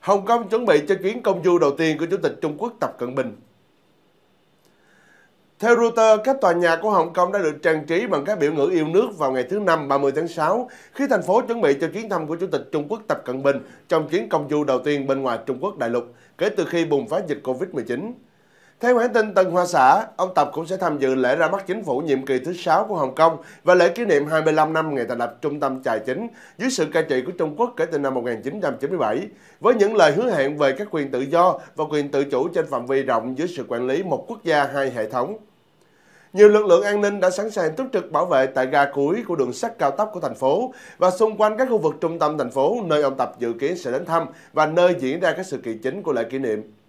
Hồng Kông chuẩn bị cho chuyến công du đầu tiên của Chủ tịch Trung Quốc Tập Cận Bình. Theo Reuters, các tòa nhà của Hồng Kông đã được trang trí bằng các biểu ngữ yêu nước vào ngày thứ Năm 30 tháng 6, khi thành phố chuẩn bị cho chuyến thăm của Chủ tịch Trung Quốc Tập Cận Bình trong chuyến công du đầu tiên bên ngoài Trung Quốc đại lục kể từ khi bùng phát dịch Covid-19. Theo hãng tin Tân Hoa Xã, ông Tập cũng sẽ tham dự lễ ra mắt chính phủ nhiệm kỳ thứ 6 của Hồng Kông và lễ kỷ niệm 25 năm ngày thành lập Trung tâm Tài chính dưới sự cai trị của Trung Quốc kể từ năm 1997, với những lời hứa hẹn về các quyền tự do và quyền tự chủ trên phạm vi rộng dưới sự quản lý một quốc gia hai hệ thống. Nhiều lực lượng an ninh đã sẵn sàng túc trực bảo vệ tại ga cuối của đường sắt cao tốc của thành phố và xung quanh các khu vực trung tâm thành phố nơi ông Tập dự kiến sẽ đến thăm và nơi diễn ra các sự kiện chính của lễ kỷ niệm.